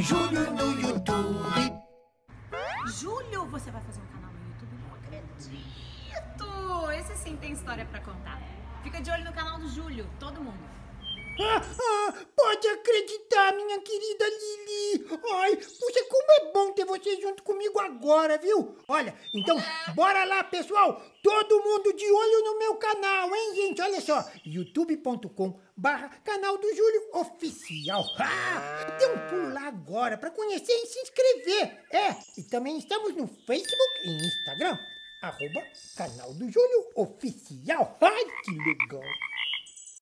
Júlio no YouTube. Júlio, você vai fazer um canal no YouTube? Não acredito! Esse sim tem história pra contar. Fica de olho no canal do Júlio, todo mundo. Ah, ah, pode acreditar, minha querida Lili. Ai, puxa, como é bom ter você junto comigo agora, viu? Olha, então, bora lá, pessoal. Todo mundo de olho no meu canal, hein, gente? Olha só, youtube.com barra canal do Júlio Oficial. Ah, tem um agora para conhecer e se inscrever. É, e também estamos no Facebook e Instagram, arroba canal do Júlio Oficial. Ai, que legal!